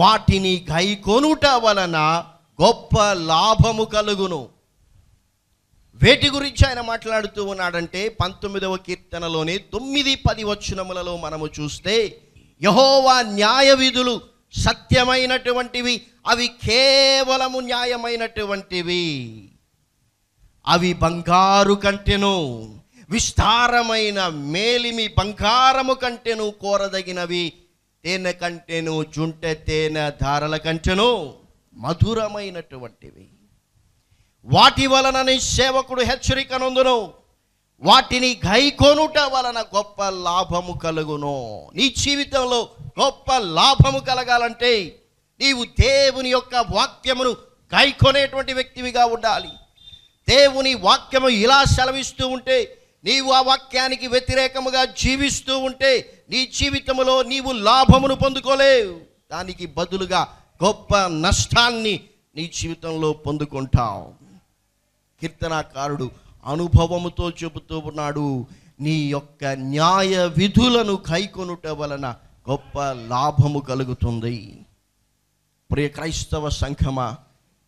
వాటిని గైకొనుట వలన గొప్ప లాభము కలుగును వేటి గురించి ఆయన మాట్లాడుతూ ఉన్నాడంటే పంతొమ్మిదవ కీర్తనలోని తొమ్మిది పది వచనములలో మనము చూస్తే యహోవా న్యాయ విధులు సత్యమైనటువంటివి అవి కేవలము న్యాయమైనటువంటివి అవి బంగారు కంటెను విస్తారమైన మేలిమి బంగారము కంటెను కోరదగినవి తేనె కంటేను చుంట తేనె ధారల కంటెను మధురమైనటువంటివి వాటి వలన నీ సేవకుడు హెచ్చరిక నొందును వాటిని గైకొనుట వలన గొప్ప లాభము కలుగును నీ జీవితంలో గొప్ప లాభము కలగాలంటే నీవు దేవుని యొక్క వాక్యమును గైకొనేటువంటి వ్యక్తివిగా ఉండాలి దేవుని వాక్యము ఇలా సెలవిస్తూ ఉంటే నీవు ఆ వాక్యానికి వ్యతిరేకముగా జీవిస్తూ ఉంటే నీ జీవితంలో నీవు లాభమును పొందుకోలేవు దానికి బదులుగా గొప్ప నష్టాన్ని నీ జీవితంలో పొందుకుంటావు కీర్తనాకారుడు అనుభవముతో చెబుతూ ఉన్నాడు నీ యొక్క న్యాయ విధులను కైకొనుట వలన గొప్ప లాభము కలుగుతుంది ప్రియ క్రైస్తవ సంఘమా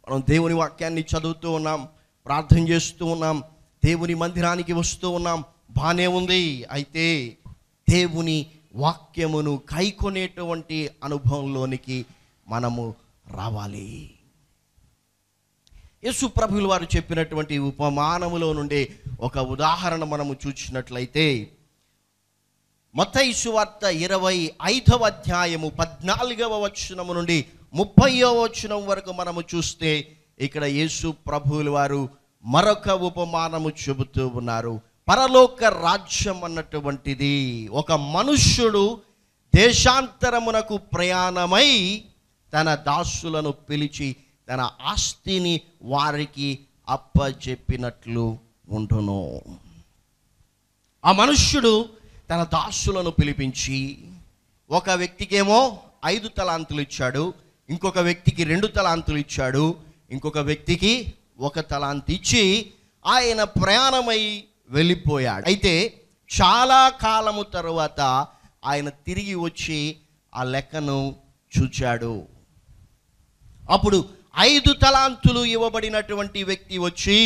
మనం దేవుని వాక్యాన్ని చదువుతూ ఉన్నాం ప్రార్థన చేస్తూ ఉన్నాం దేవుని మందిరానికి వస్తూ ఉన్నాం బాగానే ఉంది అయితే దేవుని వాక్యమును కైకొనేటువంటి అనుభవంలోనికి మనము రావాలి యశు ప్రభులు వారు చెప్పినటువంటి ఉపమానములో నుండి ఒక ఉదాహరణ మనము చూసినట్లయితే మతైసు వార్త ఇరవై ఐదవ అధ్యాయము పద్నాలుగవ వచనము నుండి ముప్పయో వచనం వరకు మనము చూస్తే ఇక్కడ యేసు ప్రభువులు వారు మరొక ఉపమానము చెబుతూ ఉన్నారు పరలోక రాజ్యం అన్నటువంటిది ఒక మనుష్యుడు దేశాంతరమునకు ప్రయాణమై తన దాసులను పిలిచి తన ఆస్తిని వారికి అప్పచెప్పినట్లు ఉండును ఆ మనుష్యుడు తన దాసులను పిలిపించి ఒక వ్యక్తికేమో ఐదు తలాంతులు ఇచ్చాడు ఇంకొక వ్యక్తికి రెండు తలాంతులు ఇచ్చాడు ఇంకొక వ్యక్తికి ఒక తలాంతి ఇచ్చి ఆయన ప్రయాణమై వెళ్ళిపోయాడు అయితే చాలా కాలము తర్వాత ఆయన తిరిగి వచ్చి ఆ లెక్కను చూచాడు అప్పుడు ఐదు తలాంతులు ఇవ్వబడినటువంటి వ్యక్తి వచ్చి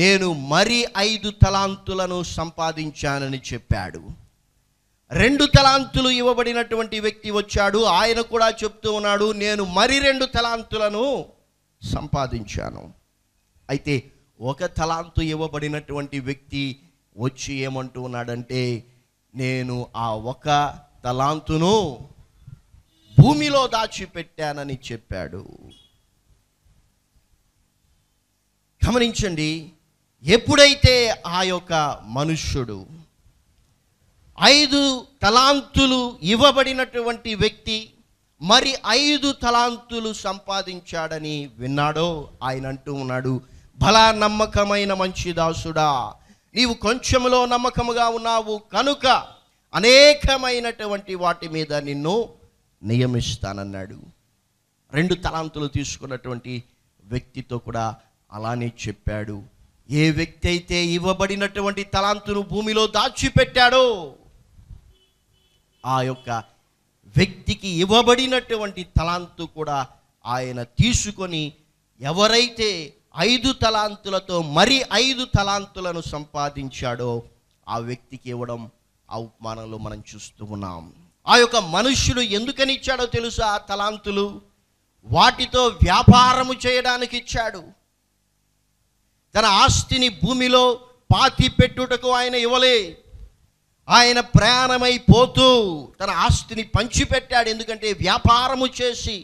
నేను మరి ఐదు తలాంతులను సంపాదించానని చెప్పాడు రెండు తలాంతులు ఇవ్వబడినటువంటి వ్యక్తి వచ్చాడు ఆయన కూడా చెప్తూ ఉన్నాడు నేను మరి రెండు తలాంతులను సంపాదించాను అయితే ఒక తలాంతు ఇవ్వబడినటువంటి వ్యక్తి వచ్చి ఏమంటూ ఉన్నాడంటే నేను ఆ ఒక తలాంతును భూమిలో దాచిపెట్టానని చెప్పాడు గమనించండి ఎప్పుడైతే ఆ యొక్క మనుష్యుడు ఐదు తలాంతులు ఇవ్వబడినటువంటి వ్యక్తి మరి ఐదు తలాంతులు సంపాదించాడని విన్నాడో ఆయన అంటూ ఉన్నాడు భలా నమ్మకమైన మంచి దాసుడా నీవు కొంచెంలో నమ్మకముగా ఉన్నావు కనుక అనేకమైనటువంటి వాటి మీద నిన్ను నియమిస్తానన్నాడు రెండు తలాంతులు తీసుకున్నటువంటి వ్యక్తితో కూడా అలానే చెప్పాడు ఏ వ్యక్తి అయితే ఇవ్వబడినటువంటి తలాంతును భూమిలో దాచిపెట్టాడో ఆ యొక్క వ్యక్తికి ఇవ్వబడినటువంటి తలాంతు కూడా ఆయన తీసుకొని ఎవరైతే ఐదు తలాంతులతో మరి ఐదు తలాంతులను సంపాదించాడో ఆ వ్యక్తికి ఇవ్వడం ఆ ఉపమానంలో మనం చూస్తూ ఉన్నాం ఆ యొక్క మనుష్యుడు ఎందుకని ఇచ్చాడో తెలుసా ఆ తలాంతులు వాటితో వ్యాపారము చేయడానికి ఇచ్చాడు తన ఆస్తిని భూమిలో పాతి పెట్టుటకు ఆయన ఇవ్వలే ఆయన ప్రయాణమైపోతూ తన ఆస్తిని పంచిపెట్టాడు ఎందుకంటే వ్యాపారము చేసి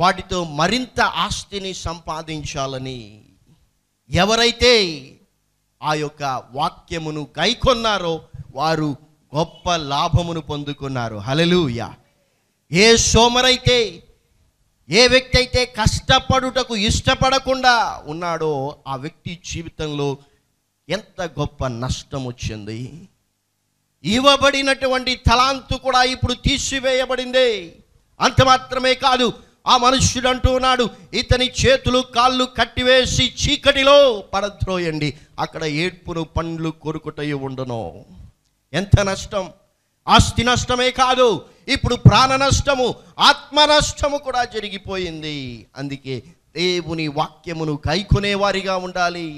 వాటితో మరింత ఆస్తిని సంపాదించాలని ఎవరైతే ఆ యొక్క వాక్యమును గైకొన్నారో వారు గొప్ప లాభమును పొందుకున్నారు హలలుయ ఏ సోమరైతే ఏ వ్యక్తి అయితే కష్టపడుటకు ఇష్టపడకుండా ఉన్నాడో ఆ వ్యక్తి జీవితంలో ఎంత గొప్ప నష్టం వచ్చింది ఇవ్వబడినటువంటి తలాంతు కూడా ఇప్పుడు తీసివేయబడింది అంత మాత్రమే కాదు ఆ మనుష్యుడు అంటున్నాడు ఇతని చేతులు కాళ్ళు కట్టివేసి చీకటిలో పడద్రోయండి అక్కడ ఏడ్పును పండ్లు కొరుకుటయి ఉండను ఎంత నష్టం ఆస్తి నష్టమే కాదు ఇప్పుడు ప్రాణ నష్టము ఆత్మ నష్టము కూడా జరిగిపోయింది అందుకే దేవుని వాక్యమును గైకొనేవారిగా ఉండాలి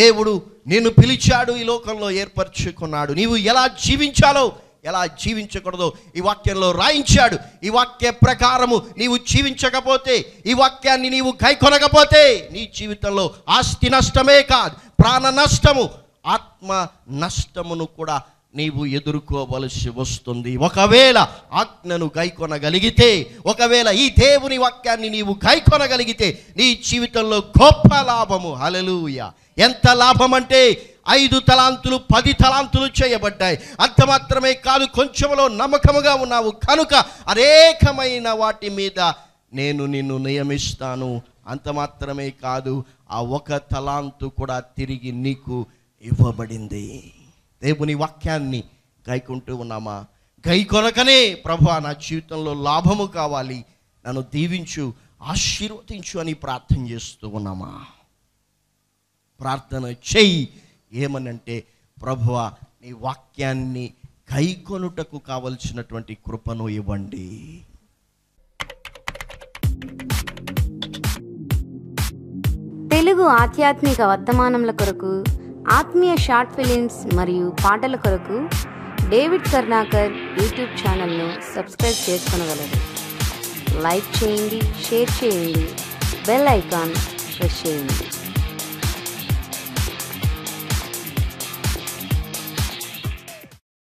దేవుడు నిన్ను పిలిచాడు ఈ లోకంలో ఏర్పరచుకున్నాడు నీవు ఎలా జీవించాలో ఎలా జీవించకూడదో ఈ వాక్యంలో రాయించాడు ఈ వాక్య ప్రకారము నీవు జీవించకపోతే ఈ వాక్యాన్ని నీవు కైకొనకపోతే నీ జీవితంలో ఆస్తి నష్టమే కాదు ప్రాణ నష్టము ఆత్మ నష్టమును కూడా నీవు ఎదుర్కోవలసి వస్తుంది ఒకవేళ ఆజ్ఞను గైకొనగలిగితే ఒకవేళ ఈ దేవుని వాక్యాన్ని నీవు గైకొనగలిగితే నీ జీవితంలో గొప్ప లాభము హలలుయ ఎంత లాభం అంటే ఐదు తలాంతులు పది తలాంతులు చేయబడ్డాయి అంత మాత్రమే కాదు కొంచెంలో నమ్మకముగా ఉన్నావు కనుక అనేకమైన వాటి మీద నేను నిన్ను నియమిస్తాను అంత మాత్రమే కాదు ఆ ఒక తలాంతు కూడా తిరిగి నీకు ఇవ్వబడింది దేవుని వాక్యాన్ని గైకుంటూ ఉన్నామా గై కొరకనే ప్రభు నా జీవితంలో లాభము కావాలి నన్ను దీవించు ఆశీర్వదించు అని ప్రార్థన చేస్తూ ఉన్నామా ప్రార్థన చెయ్యి ఏమనంటే ప్రభువ నీ వాక్యాన్ని కైకొనుటకు కావలసినటువంటి కృపను ఇవ్వండి తెలుగు ఆధ్యాత్మిక వర్తమానముల కొరకు ఆత్మీయ షార్ట్ ఫిలిమ్స్ మరియు పాటల కొరకు డేవిడ్ కర్ణాకర్ యూట్యూబ్ ఛానల్ను సబ్స్క్రైబ్ చేసుకునగలరు లైక్ చేయండి షేర్ చేయండి బెల్ ఐకాన్ ప్రెస్ చేయండి